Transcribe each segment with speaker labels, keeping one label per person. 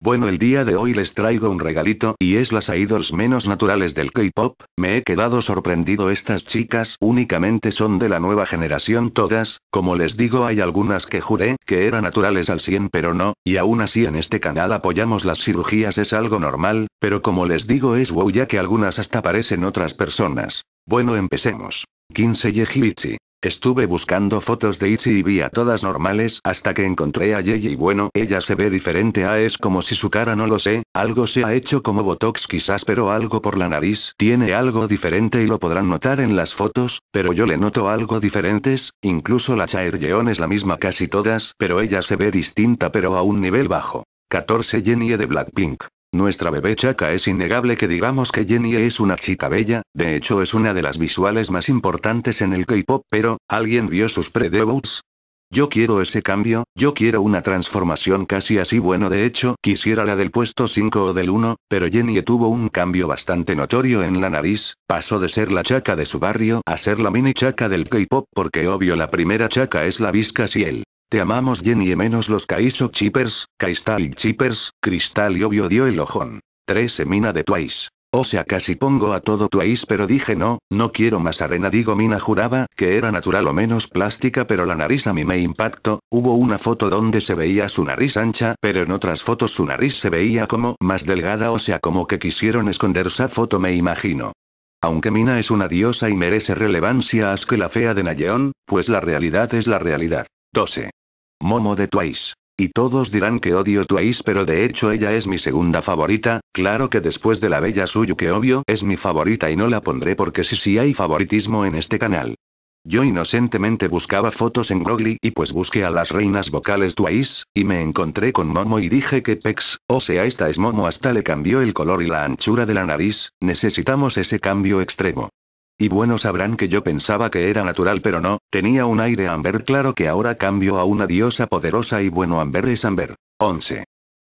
Speaker 1: Bueno, el día de hoy les traigo un regalito y es las idols menos naturales del K-pop. Me he quedado sorprendido, estas chicas únicamente son de la nueva generación todas. Como les digo, hay algunas que juré que eran naturales al 100, pero no, y aún así en este canal apoyamos las cirugías, es algo normal, pero como les digo, es wow, ya que algunas hasta parecen otras personas. Bueno, empecemos. 15 Yehibichi. Estuve buscando fotos de Ichi y vi a todas normales hasta que encontré a Yeji y bueno, ella se ve diferente a es como si su cara no lo sé, algo se ha hecho como Botox quizás pero algo por la nariz tiene algo diferente y lo podrán notar en las fotos, pero yo le noto algo diferentes, incluso la Chaer es la misma casi todas, pero ella se ve distinta pero a un nivel bajo. 14 Jennie de Blackpink nuestra bebé Chaka es innegable que digamos que Jenny es una chica bella, de hecho es una de las visuales más importantes en el K-pop, pero, ¿alguien vio sus pre Yo quiero ese cambio, yo quiero una transformación casi así bueno de hecho, quisiera la del puesto 5 o del 1, pero Jenny tuvo un cambio bastante notorio en la nariz, pasó de ser la chaca de su barrio a ser la mini chaca del K-pop porque obvio la primera chaca es la si él. Te amamos Jenny menos los Kaiso Chippers, y Chippers, Cristal y obvio dio el ojón. 13 mina de Twice. O sea, casi pongo a todo Twice, pero dije no, no quiero más arena. Digo, Mina juraba que era natural o menos plástica, pero la nariz a mí me impactó. Hubo una foto donde se veía su nariz ancha, pero en otras fotos su nariz se veía como más delgada, o sea, como que quisieron esconder esa foto, me imagino. Aunque Mina es una diosa y merece relevancia, as que la fea de Nayeon, pues la realidad es la realidad. 12. Momo de Twice. Y todos dirán que odio Twice pero de hecho ella es mi segunda favorita, claro que después de la bella Suyu que obvio es mi favorita y no la pondré porque si sí hay favoritismo en este canal. Yo inocentemente buscaba fotos en Grogly y pues busqué a las reinas vocales Twice, y me encontré con Momo y dije que Pex, o sea esta es Momo hasta le cambió el color y la anchura de la nariz, necesitamos ese cambio extremo. Y bueno sabrán que yo pensaba que era natural pero no, tenía un aire Amber claro que ahora cambio a una diosa poderosa y bueno Amber es Amber. 11.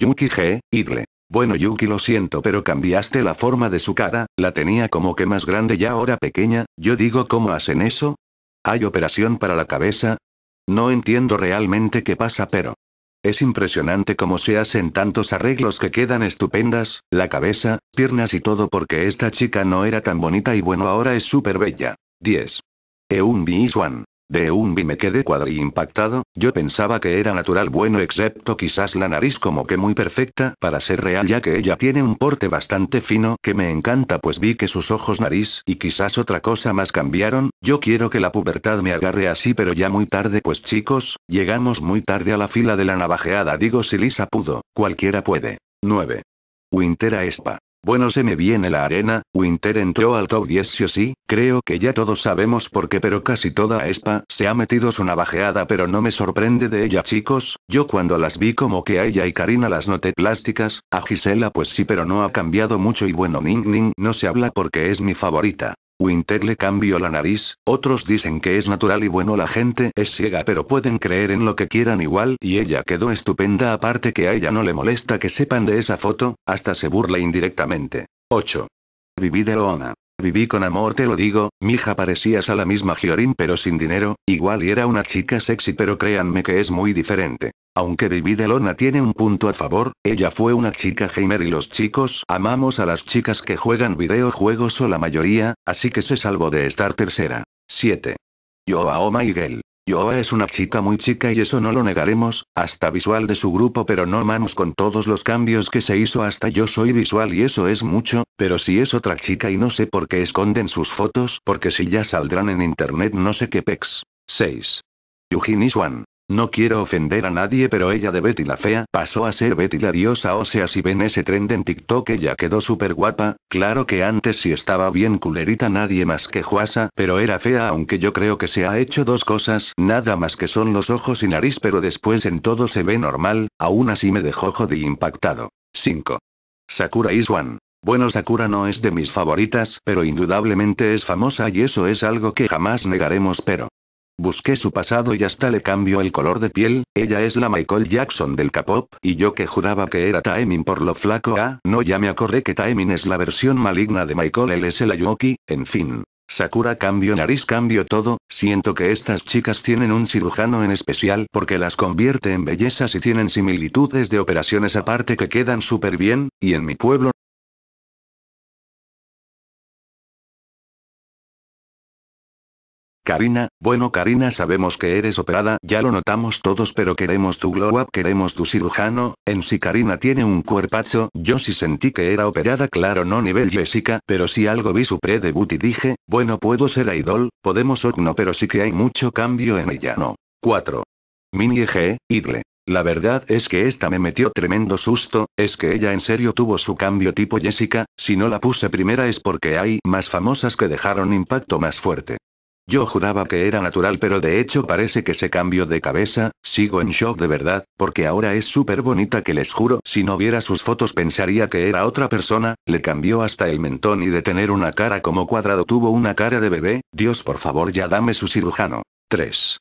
Speaker 1: Yuki G, Idle. Bueno Yuki lo siento pero cambiaste la forma de su cara, la tenía como que más grande y ahora pequeña, yo digo ¿cómo hacen eso? ¿Hay operación para la cabeza? No entiendo realmente qué pasa pero... Es impresionante cómo se hacen tantos arreglos que quedan estupendas, la cabeza, piernas y todo porque esta chica no era tan bonita y bueno ahora es súper bella. 10. Eun Bi Swan. De bi me quedé impactado. yo pensaba que era natural bueno excepto quizás la nariz como que muy perfecta para ser real ya que ella tiene un porte bastante fino que me encanta pues vi que sus ojos nariz y quizás otra cosa más cambiaron, yo quiero que la pubertad me agarre así pero ya muy tarde pues chicos, llegamos muy tarde a la fila de la navajeada digo si Lisa pudo, cualquiera puede. 9. Wintera Espa. Bueno, se me viene la arena, Winter entró al top 10 sí o sí, creo que ya todos sabemos por qué, pero casi toda Espa se ha metido su navajeada, pero no me sorprende de ella, chicos. Yo cuando las vi como que a ella y Karina las noté plásticas, a Gisela pues sí, pero no ha cambiado mucho y bueno, Ning Ning no se habla porque es mi favorita. Winter le cambió la nariz, otros dicen que es natural y bueno la gente es ciega pero pueden creer en lo que quieran igual y ella quedó estupenda aparte que a ella no le molesta que sepan de esa foto, hasta se burla indirectamente. 8. Vivi Viví con amor, te lo digo, mija parecías a la misma Giorin pero sin dinero, igual y era una chica sexy pero créanme que es muy diferente. Aunque viví de Lona tiene un punto a favor, ella fue una chica gamer y los chicos amamos a las chicas que juegan videojuegos o la mayoría, así que se salvó de estar tercera. 7. Yo a Oma Yoa es una chica muy chica y eso no lo negaremos, hasta visual de su grupo pero no manos con todos los cambios que se hizo hasta yo soy visual y eso es mucho, pero si es otra chica y no sé por qué esconden sus fotos porque si ya saldrán en internet no sé qué pex. 6. Yujin Swan. No quiero ofender a nadie, pero ella de Betty la fea pasó a ser Betty la diosa. O sea, si ven ese trend en TikTok, ella quedó súper guapa. Claro que antes sí estaba bien culerita, nadie más que Juasa, pero era fea, aunque yo creo que se ha hecho dos cosas, nada más que son los ojos y nariz, pero después en todo se ve normal. Aún así me dejó jodi e impactado. 5. Sakura Iswan. Bueno, Sakura no es de mis favoritas, pero indudablemente es famosa y eso es algo que jamás negaremos, pero Busqué su pasado y hasta le cambio el color de piel, ella es la Michael Jackson del K-pop, y yo que juraba que era Taemin por lo flaco ah, no ya me acordé que Taemin es la versión maligna de Michael es el Ayuoki, en fin. Sakura cambio nariz cambio todo, siento que estas chicas tienen un cirujano en especial porque las convierte en bellezas y tienen similitudes de operaciones aparte que quedan súper bien, y en mi pueblo, Karina, bueno Karina sabemos que eres operada, ya lo notamos todos pero queremos tu glow up, queremos tu cirujano, en sí Karina tiene un cuerpazo, yo sí sentí que era operada claro no nivel Jessica, pero si algo vi su pre-debut y dije, bueno puedo ser idol, podemos o no pero sí que hay mucho cambio en ella no. 4. Mini e G, Idle. La verdad es que esta me metió tremendo susto, es que ella en serio tuvo su cambio tipo Jessica, si no la puse primera es porque hay más famosas que dejaron impacto más fuerte. Yo juraba que era natural pero de hecho parece que se cambió de cabeza, sigo en shock de verdad, porque ahora es súper bonita que les juro si no viera sus fotos pensaría que era otra persona, le cambió hasta el mentón y de tener una cara como cuadrado tuvo una cara de bebé, Dios por favor ya dame su cirujano. 3.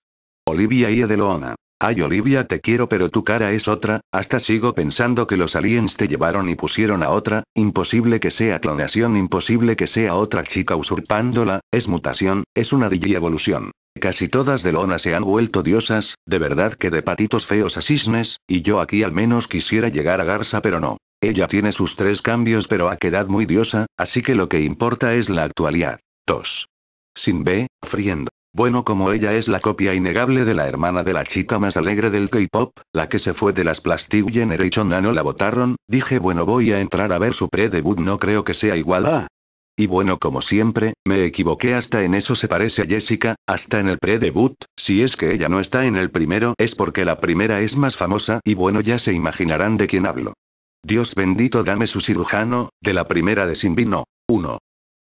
Speaker 1: Olivia y Edelona. Ay Olivia te quiero pero tu cara es otra, hasta sigo pensando que los aliens te llevaron y pusieron a otra, imposible que sea clonación, imposible que sea otra chica usurpándola, es mutación, es una evolución. Casi todas de lona se han vuelto diosas, de verdad que de patitos feos a cisnes, y yo aquí al menos quisiera llegar a Garza pero no. Ella tiene sus tres cambios pero ha quedado muy diosa, así que lo que importa es la actualidad. 2. Sin B, friendo. Bueno, como ella es la copia innegable de la hermana de la chica más alegre del K-pop, la que se fue de las Plastic Generation A no la Botaron, dije bueno voy a entrar a ver su pre-debut no creo que sea igual a... Y bueno como siempre, me equivoqué hasta en eso se parece a Jessica, hasta en el pre-debut, si es que ella no está en el primero es porque la primera es más famosa y bueno ya se imaginarán de quién hablo. Dios bendito dame su cirujano, de la primera de Vino. 1.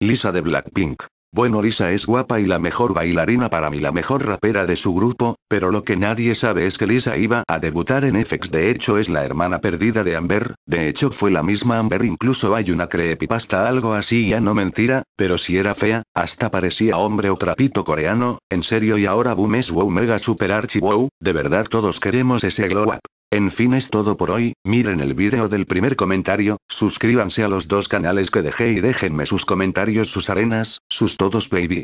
Speaker 1: Lisa de Blackpink. Bueno Lisa es guapa y la mejor bailarina para mí la mejor rapera de su grupo, pero lo que nadie sabe es que Lisa iba a debutar en FX de hecho es la hermana perdida de Amber, de hecho fue la misma Amber incluso hay una creepypasta algo así ya no mentira, pero si era fea, hasta parecía hombre o trapito coreano, en serio y ahora boom es wow mega super archi wow, de verdad todos queremos ese glow up. En fin es todo por hoy, miren el vídeo del primer comentario, suscríbanse a los dos canales que dejé y déjenme sus comentarios sus arenas, sus todos baby.